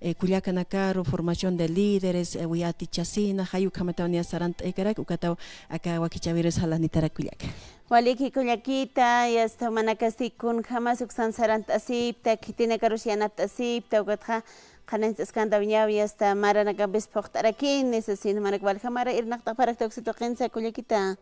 eh, formación de líderes, eh, Chasina, Hayu Sarant Ekarak, eh, Ukatao, acá Huaquichaviros, Jalanitara Culiaca. Waliki kullakita, yasta manakastikun, jamás uksan saranta sipta, kitina karushianata sipta, ukatja, قننت اسكان دونيا ويست مارنا قبس فوقت أركين نسسين مانك والخ مارا إرناق تفرق توكسيتو quita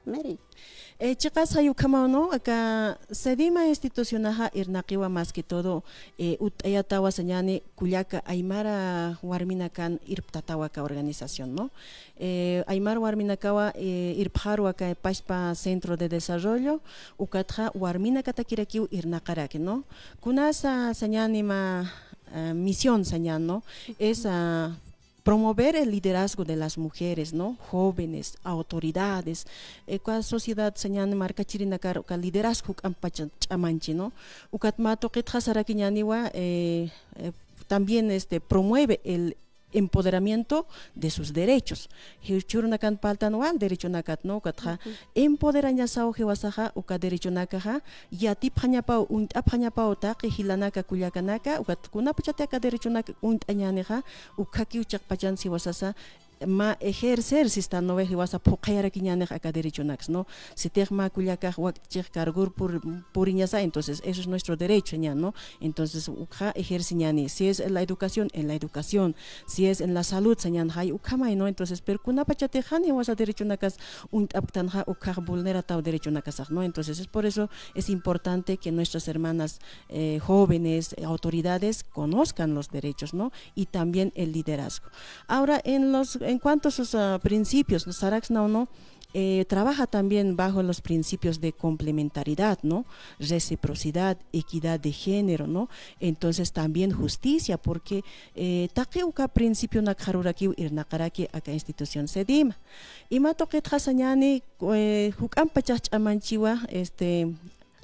Eh, chicas, hay un camano acá, se Sedima institucionaja irnaquiwa más que todo, eh, utayatawa señane, cuyaca, aymara warminakan irptatahuaca organización, ¿no? Eh, aymara warminakawa eh, irpharuaca eh, paispa centro de desarrollo, ukatja warminakatakirakio irnakarake, ¿no? Kunasa señanima eh, misión, Sañán, ¿no? Es uh, promover el liderazgo de las mujeres, ¿no? Jóvenes, autoridades. Eka eh, sociedad señan marca chirinakar el liderazgo amanchi, ¿no? Ukatmato ketja eh, también este promueve el empoderamiento de sus derechos. Hichurunakan anual derecho nakat no katja empoderañasao jewasaja uka derecho nakaja yatip hañapao untap hañapao taqi hilanaka kullakanaka ukat kunapachateaka derecho nak uka ukakiuchaq pachan siwasasa ma ejercer si está no ya no es acá nax no si tegma kulyakaj wakchej cargur ya entonces eso es nuestro derecho no entonces ya ejerciñani si es en la educación en la educación si es en la salud señan hay y no entonces pero derecho kunapa chatejani un derechonakas untaptanha ukaj vulnera derecho casa no entonces es por eso es importante que nuestras hermanas eh, jóvenes eh, autoridades conozcan los derechos no y también el liderazgo ahora en los en cuanto a sus ah, principios, Saraxna no eh, trabaja también bajo los principios de complementariedad, ¿no? Reciprocidad, equidad de género, ¿no? Entonces también justicia, porque eh, Takeuka principio nakharuraki irnakaraki acá institución sedima. Y mato que a jukan este,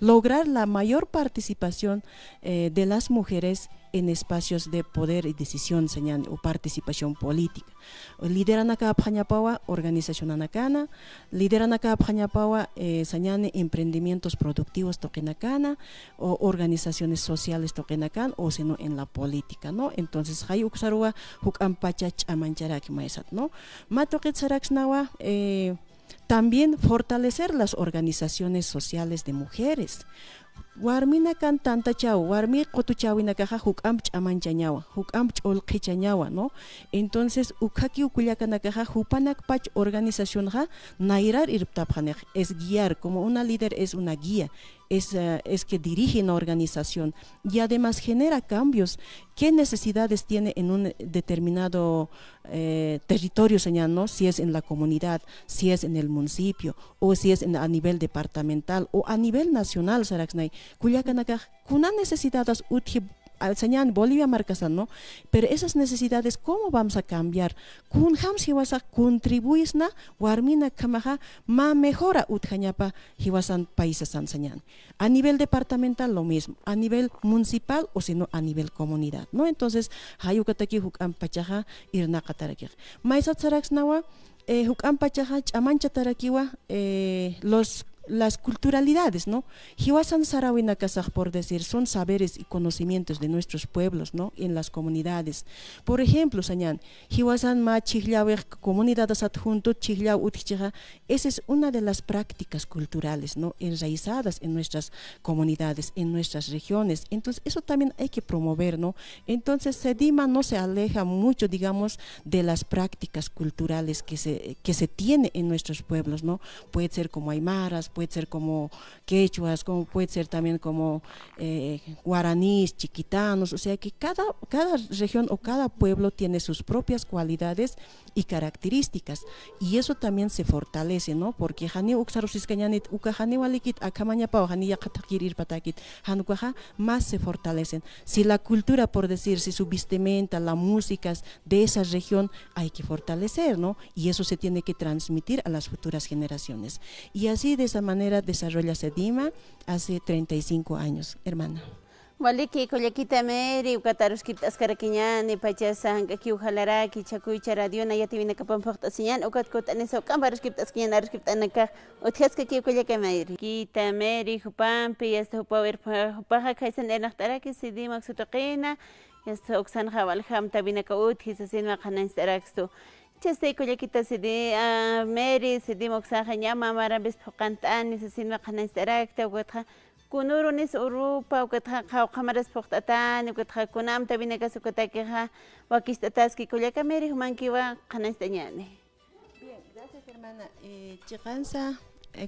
lograr la mayor participación eh, de las mujeres en espacios de poder y decisión o participación política. Lideran acá organización anacana, lideran acá Pañapawa, eh, emprendimientos productivos toquenacana, o organizaciones sociales tokenakan o en la política, ¿no? Entonces, hay uxarua, ampachach amancharak maesat, ¿no? eh, también fortalecer las organizaciones sociales de mujeres. Warmina cantanta chau, warmi cotuchawina caja huk amp ol cholquichañawa, ¿no? Entonces, ukaki na kaja hupanak pach organización ha, nairar irptapjanej, es guiar, como una líder es una guía es, es que dirige una organización y además genera cambios. ¿Qué necesidades tiene en un determinado eh, territorio, señaló si es en la comunidad, si es en el municipio o si es a nivel departamental o a nivel nacional, Saraxnay? cuya necesidades al señal Bolivia marcasan, ¿no? Pero esas necesidades, ¿cómo vamos a cambiar? Kun ham si a contribuir, na, warmina kamaha, ma mejora utjañapa, hiwasan países anzañan. A nivel departamental, lo mismo. A nivel municipal, o si no, a nivel comunidad, ¿no? Entonces, hayukataki hukan pachaja, irnakataraki. Maizat saraxnawa, eh, hukan pachaja, chamancha tarakiwa, eh, los las culturalidades, ¿no? Hiwasan Sarawina por decir, son saberes y conocimientos de nuestros pueblos, ¿no? En las comunidades. Por ejemplo, Sañan, Hiwasan Ma comunidades adjunto, Chihlia Utichiha, esa es una de las prácticas culturales, ¿no? Enraizadas en nuestras comunidades, en nuestras regiones. Entonces, eso también hay que promover, ¿no? Entonces, Sedima no se aleja mucho, digamos, de las prácticas culturales que se, que se tiene en nuestros pueblos, ¿no? Puede ser como Aymaras, puede ser como quechuas, como puede ser también como eh, guaraníes, chiquitanos, o sea que cada, cada región o cada pueblo tiene sus propias cualidades y características y eso también se fortalece, ¿no? Porque más se fortalecen. Si la cultura, por decir, si su vestimenta, las músicas de esa región hay que fortalecer, ¿no? Y eso se tiene que transmitir a las futuras generaciones. Y así de esa manera manera desarrolla SEDIMA hace 35 años, hermana. Waliki Collaquita Meri, Ucatarusquita Ascaraquiñani, Pachasanga, Kiujalaraki, Chacuicha, Radiona, Yativina Capamporta Siñan, Ucatcotaneso, Cambarusquita Asquiñan, Arusquita Naka, Utjasca Kiu Collaca Meri. Quita Meri, Jupampi, Yasta este Jupaver, Jupaja, Kaisan Ernachtaraki, Sidima, Xutoquina, Yasta este Oxan javalham Tabina Kaut, Hisasin, Majanan, cheste kullakita sidi meri sidi moxaja ñama mara bispo qant'ani sisina qhanaistaraqta uqatqa kunuru nis urupa uqatqa qhawqamaras puqt'atani uqatqa kunamta vinakas uqatakiqa wakixt'atasqi meri humankiwa qhanaistarñani bien gracias hermana chiqansa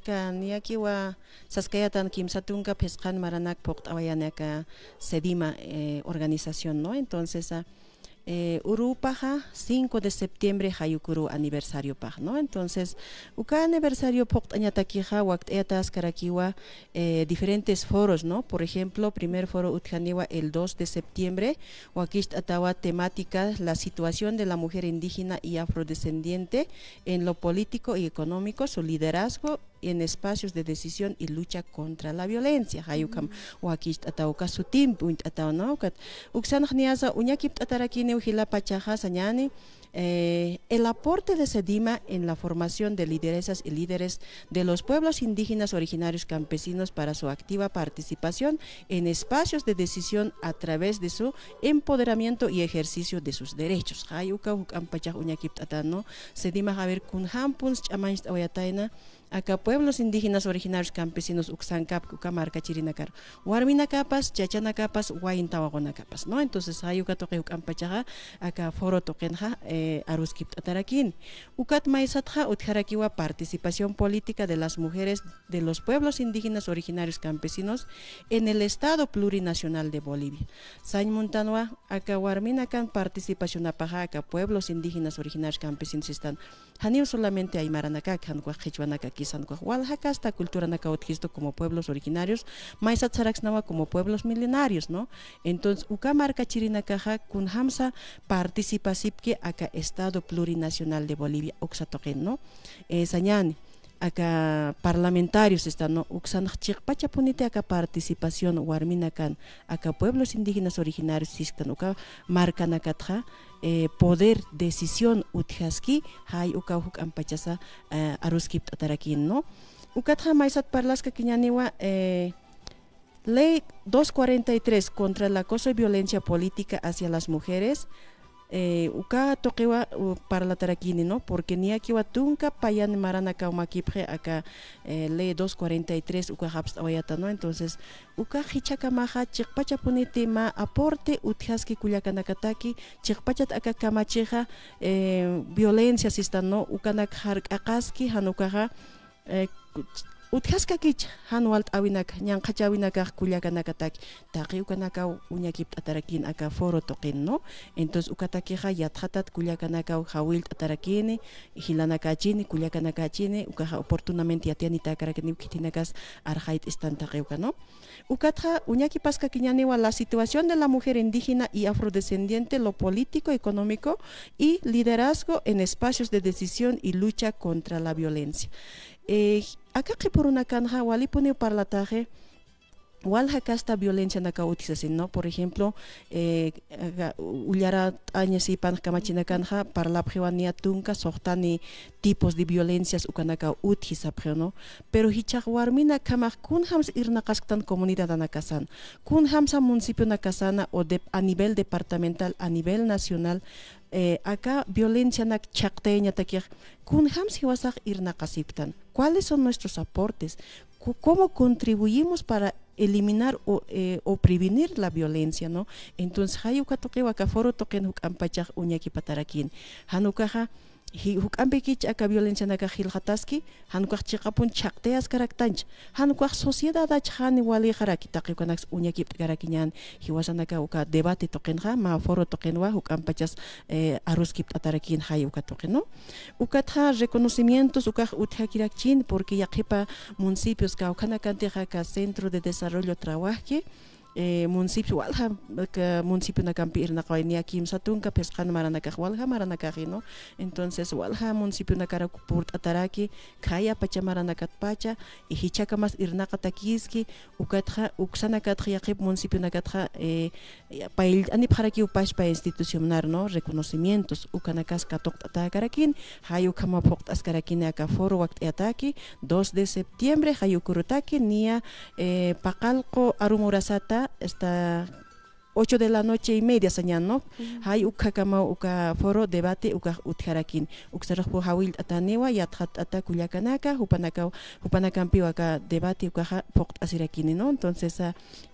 kan yakiwa saskayatan kimsatunka pisqan maranak porta ka sedima eh, organización no entonces ah, eh, Urupaja, 5 de septiembre, Hayukuru aniversario Paja. ¿no? Entonces, uka aniversario pokt añatakija, eh, diferentes foros, ¿no? Por ejemplo, primer foro Utjaniwa el 2 de septiembre, wakist atawa temática, la situación de la mujer indígena y afrodescendiente en lo político y económico, su liderazgo en espacios de decisión y lucha contra la violencia. Hayukam ujila eh, el aporte de SEDIMA en la formación de lideresas y líderes de los pueblos indígenas originarios campesinos para su activa participación en espacios de decisión a través de su empoderamiento y ejercicio de sus derechos. SEDIMA acá pueblos indígenas originarios campesinos Uxancap, Cucamarca, Chirinacar, Huarminacapas, Chachanacapas, Huayintawagonacapas, ¿no? Entonces, hay toque Ucampachaja, acá foro toquenja, eh, Aruskip tarakin Ucat Maizatja, Utjarakiwa, participación política de las mujeres de los pueblos indígenas originarios campesinos en el Estado Plurinacional de Bolivia. Sain Muntanoa, acá Huarminacan, participación apaja, acá pueblos indígenas originarios campesinos están. Hanio solamente Aymaranacac, Hancuajichuanacac, Quisancuaj, Oaxaca, hasta cultura Nacaotquisto como pueblos originarios, Maisa Tsaraxnawa como pueblos milenarios, ¿no? Entonces, Ucamarca Chirinacaja, kun Hamsa, participa acá Estado Plurinacional de Bolivia, Oxatoquen, ¿no? Eh, acá parlamentarios están, ¿no? Uxanachik ponete acá participación, warmina can, acá pueblos indígenas originarios están, acá eh, poder, decisión, utjaski, hay uka huk ampachasa eh, aruskip tatarakin, ¿no? Ukatja maizat parlaska kinyaniwa eh, Ley 243 contra el acoso y violencia política hacia las mujeres, eh, uka para la tarakini, ¿no? Porque ni aquí tunka payan marana kipre acá eh, ley 243 uka haps oyata, ¿no? Entonces, uka hichaka maha chikpacha tema aporte utjaski kuyakanakataki chikpachat aka kamacheja eh, violencia si está, ¿no? utkaska kich hanualt awinaka ñanqacha awinaka tak, taqi ukanaka Unyaki aka foro tokin no entonces ukatakiqa yathatat kullakanaka hawilt hilanakachini kullakanakachini ukaja oportunamente yatiani takarakani ukitinakas arjait istantaqiuka no Ukatha, uñakipasqa kiñaniwa la situación de la mujer indígena y afrodescendiente lo político económico y liderazgo en espacios de decisión y lucha contra la violencia eh, acá que por una canja, par pone parlataje. Cuál acá está violencia en la ¿no? Por ejemplo, eh, Ullara años y pan kanja para la prewania tunca sortani tipos de violencias ukanaka utisa ¿no? Pero hichagwarmina kamak kunhams irna kastan comunidad anakasan, kunhams hamsa municipio nakasana o de, a nivel departamental, a nivel nacional, eh, acá violencia nak chakteña takiak kun hams irna ¿Cuáles son nuestros aportes? cómo contribuimos para eliminar eh, o, prevenir la violencia, ¿no? Entonces, hay patarakin hukampikicha aka violencianaka qillqatasqi hank'aqchikapun chaqtayas karaktancha hank'aq sociedadacha hani waliqaraki taqiwkanakas uñakipta karaki ñani hiwasanaka eh, uka debate tokenha ma foro tokenwa, hukamnpachas eh, aruskip atarakin hay uka tuqinu ukatqa reconocimientos ukaq utqakirakchin porque yaqipa municipios kawkhanakantijaka centro de desarrollo trabajki eh, municipio walha que municipio na campi irna kawini aquí pescan walha maranaka no entonces walha municipio na karakupurt ataraki kaya pacha maranakat pacha y hichaka mas irna katakiski ukatja uksana municipio na eh, pail anip jaraki upash pa institucionar no reconocimientos ukanakas katok atakarakin hayu kama pokt askarakin aka foro 2 de septiembre hayu kurutaki nia eh, pakalko arumurasata hasta, 8 de la noche y media señal, no hay uka kama uka foro debate uka utjarakin uksaraj po y atanewa ya tjat ata kuyakanaka hupanaka un debate uka pokt asirakin no entonces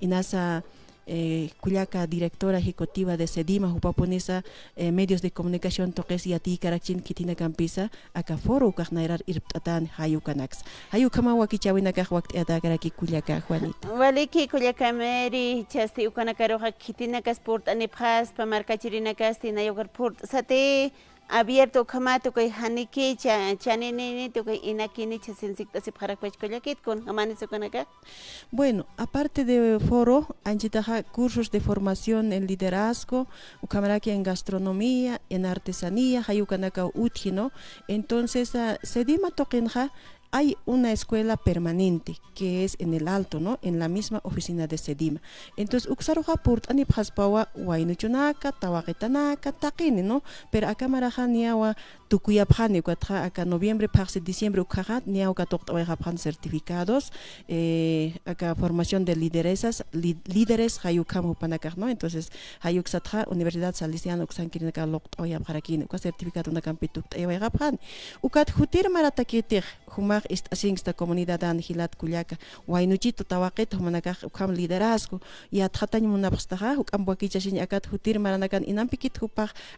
inasa ah, eh, Cuyaca, directora ejecutiva de Sedima, Jupaponesa, eh, medios de comunicación Toques y Ati, Carachin, Kitina Campisa, Acaforo, Cajnairar, Irptatan, Hayukanax. Hayukama, Wakichawina, Kahuak, Atagaraki, Cuyaca, Juanita. Waliki, Cuyaca, Meri, Chasti, Ucanacaro, Kitina Casport, Anipas, Pamarca, Chirina Castina, Yogarport, Sate abierto kamatu kai haniki cha chanenini to kay inakini cha sensikta si para kwech kit con amanes konaka bueno aparte de foro anchitaja cursos de formación en liderazgo ukamaraki en gastronomía en artesanía hayukanaka uchi no entonces ah, se dima tokenja hay una escuela permanente que es en el Alto, ¿no? En la misma oficina de Sedima. Entonces, uksaruja purt anip haspawa wainuchunaka, tawaketanaka, takine, ¿no? Pero acá marajaniawa tukuyapjane, cuatra acá noviembre, parse, diciembre, ukajat, niauka toktawajapjan certificados, eh, acá formación de lideresas, líderes, hayukamu panakar, ¿no? Entonces, hayuksatra, Universidad uksan uksankirinaka, loktawajapjarakine, uka certificado, de campituk, tawajapjan. Ukat jutir maratakitej, juma kaq ist'ashinsta comunidad anjilat kullaka waynuchita tawaqita humanakaq ukham liderazgo yatqataña munapaqstaqa huk'an wakichashiña akat jutir maranakan inampi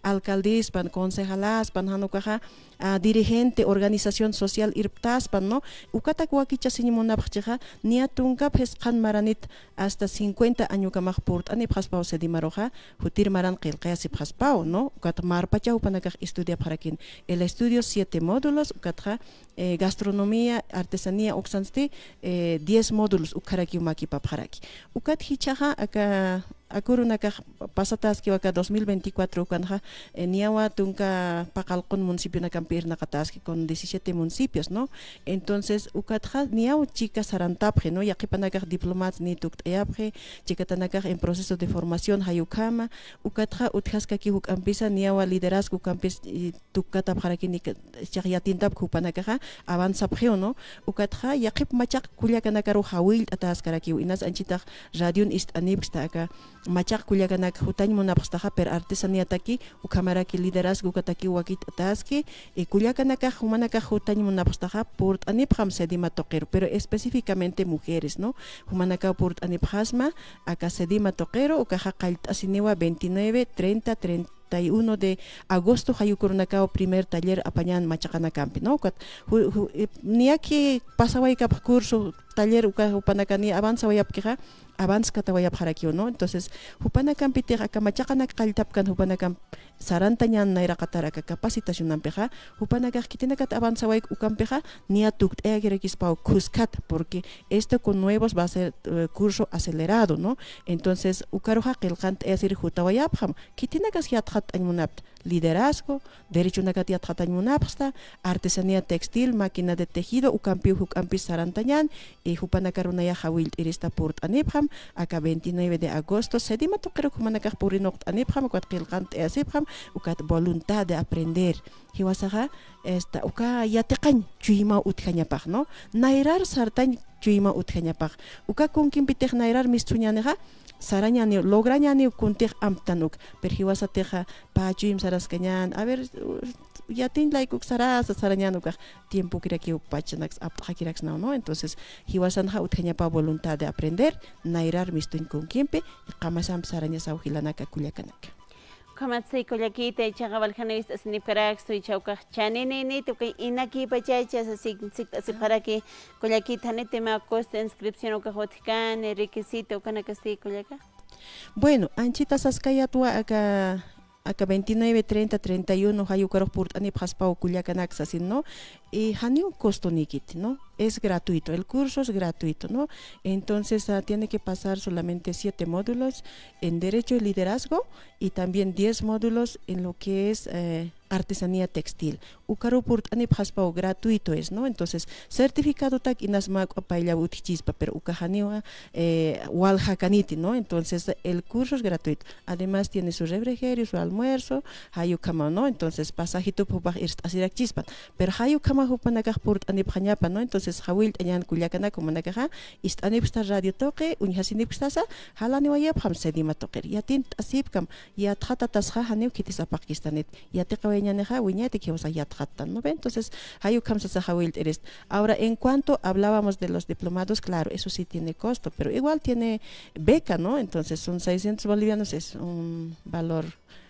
alcaldes pan concejalaspan pan a dirigente organización social pan no ukatak wakichashiña munapaqchiqa nia tunkap hisqan maranit hasta 50 añukamaj purt'anipqaspaw sedimaruqa jutir maran paspao no estudia para quien el estudio siete módulos ukatqa gastronomía gastronomía, artesanía, oxanste, 10 módulos, ukaraki, umaki, paparaki. Ukat hichaha, acá akurunakaq waka 2024 ukanqa eh, niawa tunka municipio nakampir nakataski con 17 municipios no entonces ukatqa niaw chika sarantapje no yaqipanakaq diplomat ni tukt'ayapje chikatanakar en proceso de formación ka ki utjasqaki huk'anpisa niawa liderazgo kampis tukkatap qarakini chaqyatintap avanza avanzapjeu no kanaka yaqip hawil kullakanakaruk hawillt'atasqarakiu inas anchita radion ist'anipista aka Kuyaganak kullakanaka mona postaja per artesaniyataqi ukhamaraki liderazgo wakit wakitatasqi y humanaka mona postaja por anipham sedima toquero pero específicamente mujeres no humanaka purt'anipqasma aka sedima toqero ukaqa asinewa 29 30 30 31 de agosto hayukurunakao primer taller apañan eh, aquí nawkat niyaki cap curso taller upanakani avanza wayapkiqa avanz kata wayapqarakiu no entonces hupanakampitiqa aka machaqana qalltap kan hupanakam sarantañan que avanzar, hupanakaq kitinakata avanzawayku ni nia tukt'ayakirakispau kuskat, porque esto con nuevos va a ser eh, curso acelerado no entonces ukaruqa qilqanta asir jutawayapqam kitinakaq en aymunapta liderazgo, derecho nagatia tratañunapsta, artesanía textil, máquina de tejido, ucampiu hucampis sarantañán, y hupanacarunaya jawil irista purt a acá 29 de agosto, sedima toquero anipham a anipjam, cuatquilcant easipjam, ucat voluntad de aprender. Hiwasaja, esta, uka yatekan chuima utjañapaj, ¿no? Nairar sartañ chuima utkenyapar. Uka kunkin pitek nairar mis sarañani, lograñani kuntek amtanuk, perhiwasa teja, pa chuim saraskenyan, a ver, ya tin laiku saras, sarañanuk, tiempo kira ki upachanaks, apakiraks no, no, entonces, hiwasanja utkenyapa voluntad de aprender, nairar mistun kunkin pe, kamasam sarañas aujilanaka kulyakanaka. kamatsikullakiyta ichaqa valhanavista asinipkaraqsu ichawkaq chaniniynitu kay inakipa chaychas asinsik asiqaraki kullakiytanitima costa inscripción ukaq watikkani requisito ukanakastikullaka bueno anchitas askayatwa aka acá 29, 30, 31 por ¿no? Y un costo nikit, ¿no? Es gratuito, el curso es gratuito, ¿no? Entonces ah, tiene que pasar solamente 7 módulos en Derecho y Liderazgo y también 10 módulos en lo que es... Eh, artesanía textil. Ucarupur anip aniphaspao gratuito es, ¿no? Entonces, certificado tak inasmak paella utichispa, pero ucajaniwa eh, walhakaniti, ¿no? Entonces, el curso es gratuito. Además, tiene su refrigerio, su almuerzo, hayukama, ¿no? Entonces, pasajito para ir chispa. Pero hayukama hupanakaj purt ¿no? Entonces, hawil anyan kulyakana kumanakaja, ist anipsta radio toque, unhasinip halaniwa yep sedima toque. Yatin asipkam, yat hatatas hahanew que Entonces, Ahora, en cuanto hablábamos de los diplomados, claro, eso sí tiene costo, pero igual tiene beca, ¿no? Entonces, son 600 bolivianos, es un valor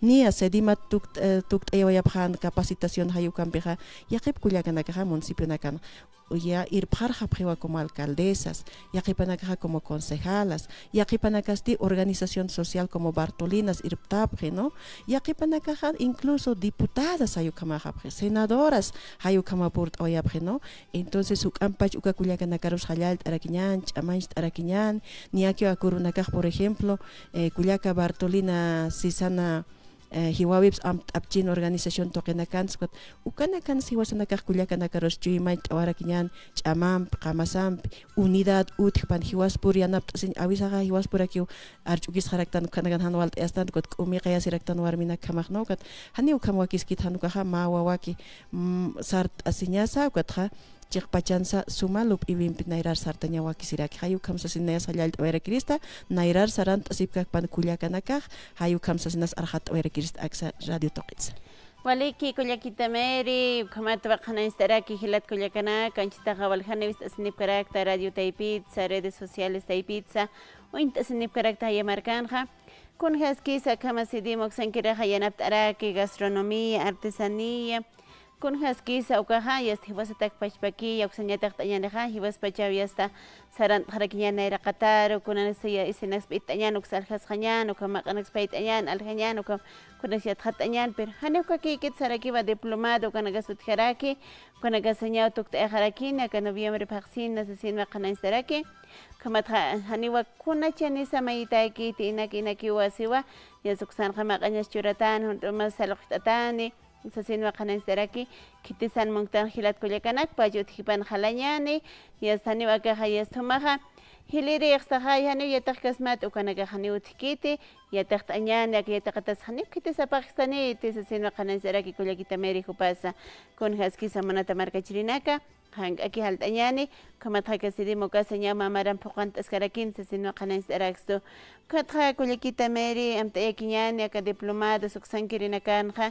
ni ase dima tuk tukt ewa eh, yaphan capacitación hayukan piha yaqip municipio municipiona ya irparja prewa como alcaldesas, ya yaqipanakaja como concejalas, casti organización social como Bartolinas tapre ¿no? ya caja incluso diputadas hayukamajapje, senadoras por oyapje, ¿no? Entonces ukampach ukakullakanakarus hallal tarakiñan, chamanch aquí niakio akurunakaj, por ejemplo, eh, Bartolina Sisana ჰიუავეის ამ ტაპჯინ ორგანიზაციონ ტოკენაკანს ყოთ უკანაკანს ჰიუასანაკა ხულიაკანაკაროს ჯიმაი ტავარაკიან ჭამამ ყამასამ უნიდად უთხბან ჰიუასპურიანა პტსინ ავისაღა ჰიუასპურაკიო არჭუგის ხარაქტან უკანაკან ჰანვალ ტესტან ყოთ კუმი ყია სირაქტან ვარმინა ქამახნო ყოთ ჰანი უკამვაკის კითანუკა ხა მაავაკი სარტ ასინიასა ყოთ ხა chiqpachansa sumalup vimp nairar sartanya wakisirak hayu kamsasinas allalta wayrakirista nairar saranta sipkakpan kullakanakaj hayu kamsasinas arhat wayrakirista aksa radio toqitsa Waliki kullakitameri kamata baqanayistaraki hilat kullakana kanchitaqa waljanavis asinipkarakta radio taipitsa redes sociales taipitsa uinta asinipkarakta hayamarkanqa kunhaskisa kama sidimoqsankiraqa yanapta araki gastronomía artesanía kun haskisa ukaha yas hiwasatak pachpaki yakusanyatak tañanaja hiwaspachaw yasta saranta qharakiñana iraqataru kunanasaya isinaspa it'añan ukasalhasqañan ukamaq'anaspa it'añan alhañan ukam kunasiyatqa t'añan pero haniwkaki kit sarakiba diplomado ukanakasutijaraki ukanakasañaw tukta'ajarakina e ka noviembre paqsina sasinma qanansaraki kamatqa haniwa kunachanisa maytayki tinaki inaki wasiwa yas ukasanqa maq'añas churatan hunt'umas saluqt'atani sasinwaqanastaraki kitisanmantan hilatkullakanakpa llutkipanhalañani yastaniwakaqa yastumaqa hiliriq saqayani yataq kasmata ukanakaqa utqkiti yataq t'añani akiyataqa tasqaniw kitisapaqistaniti sasinwaqanastaraki kullakitamerij upasa kunja askisa manata markachirinaka hank'aki halt'añani kamatqa kasidimo kasa ñama maran phuqanta askarakin sasinwaqanastaraqstu katqa kullakita meri amt'ayakiñani aka diplomado suqsanki rina kanja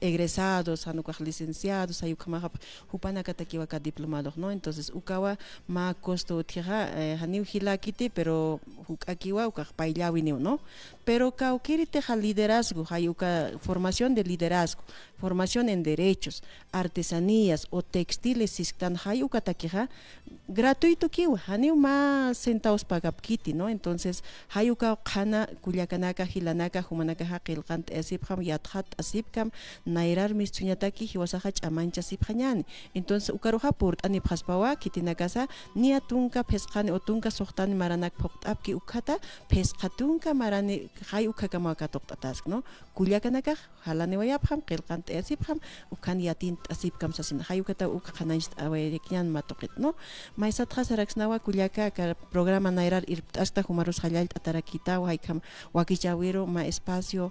egresados, anucuaj licenciados, ayucamaja hupanacataquihuaca diplomados, ¿no? Entonces, ukawa ma costo tija, eh, janiu jilakiti, pero hukakiwa ukaj ¿no? Pero kaukiri teja liderazgo, hayuka formación de liderazgo, formación en derechos, artesanías o textiles, sistan hayuka taquija, gratuito kiwa, janiu ma centavos pagapkiti, ¿no? Entonces, hayuka kana, kuyakanaka, jilanaka, humanaka, jaquilkant, esipkam, yathat, asipkam, ნაირარ მისწინათა კი ხიოსახა ჭამანჭას იფხანიანი ინტონს უკაროხა პორტანი ფხასბავა კიტინაგასა ნიატუნკა ფესხანი ოტუნკა სოხტანი მარანაკ ფოქტაპკი უკათა ფესხატუნკა მარანი ხაი უკა გამაკატოყტასკნო გულიაგანაკა ხალანევაი აფხამ ყელყან ტეს იფხამ უკან იადინ ტას იფგამსასინ ხაი უკათა უკა ხანანშტ ავერიკიან მატოყიტნო მაისათხას არაქსნავა გულიაკა პროგრამა ნაირარ ირპტასტა ხუმაროს ხალიალ ტატარაკიტა ვაიკამ ვაგიჯავირო მა ესპასიო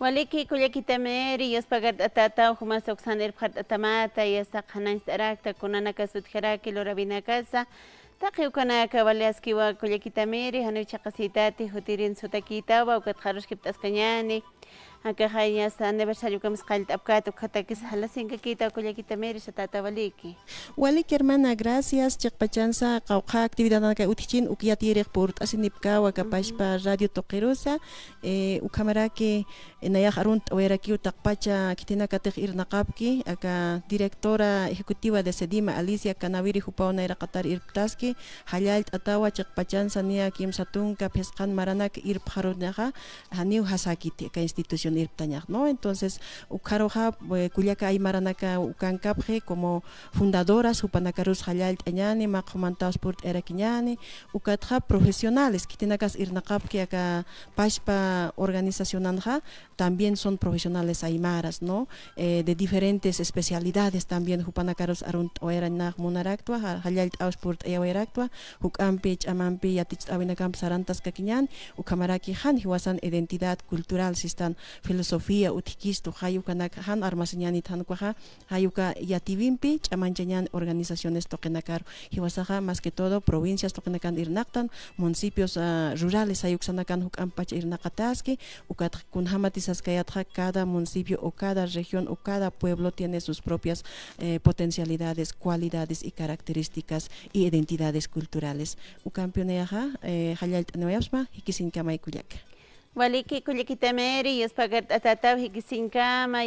ولكي كل يكي تميري يسبقت أتاتا وخما سوكسان إربخت أتماتا يساقنا إسراك تكون أنا كسود خراكي لو ربنا كاسا تاقي وكنا كوالي أسكي وكل يكي تميري هنوشا قصيداتي خطيرين سوتاكي تاوا وكتخارش كبت أسكنياني hakahaya aniversario masqalta apkatuk hatakis halasinka kita kullakita merish tata waliki waliki hermana gracias chiqpachansa qawqa actividadnaka utichin uqyatiriq purt'asinipqa wakapashpa radio toqirusa eh, ukamaraki nayaq arun t'awayrakiu taqpacha kitinakatiq irnaqapki aka directora ejecutiva de sedima alicia canaviri hupawnayraqa irptaski hallal t'atawa chiqpachansa niya kimsatunka phesqan maranak irpqarunqa haniu hasakiti aka institución Entonces, ¿no? Entonces, Ucaroja, eh, Culiaca Aymaranaca Ucancapje, como fundadoras, Upanacarus Jalal Tañani, Macomantaos por Eraquiñani, ukatja profesionales, Kitinacas Irnacap, que acá Pashpa Organizacionanja, también son profesionales aymaras, ¿no? Eh, de diferentes especialidades también, Upanacarus Arunt Oeranaj Munaractua, Jalal Ausport, por Eoeractua, Ucampi, Chamampi, Yatich Avinacamp Sarantas Caquiñan, Ucamaraki Han, Huasan Identidad Cultural, Sistan filosofía utiquisto hayukanaka han armaseñani tankuaja hayuka yativimpi chamanchañan organizaciones tokenakar hiwasaja más que todo provincias tokenakan irnaktan municipios uh, rurales hayuksanakan hukampach irnakataski ukat cada municipio o cada región o cada pueblo tiene sus propias eh, potencialidades cualidades y características y identidades culturales ukampioneaja eh, hayaltanoyapsma hikisinkamaykullaka Waliki kulliki temeri, yuspa gertatataw hikisin kama,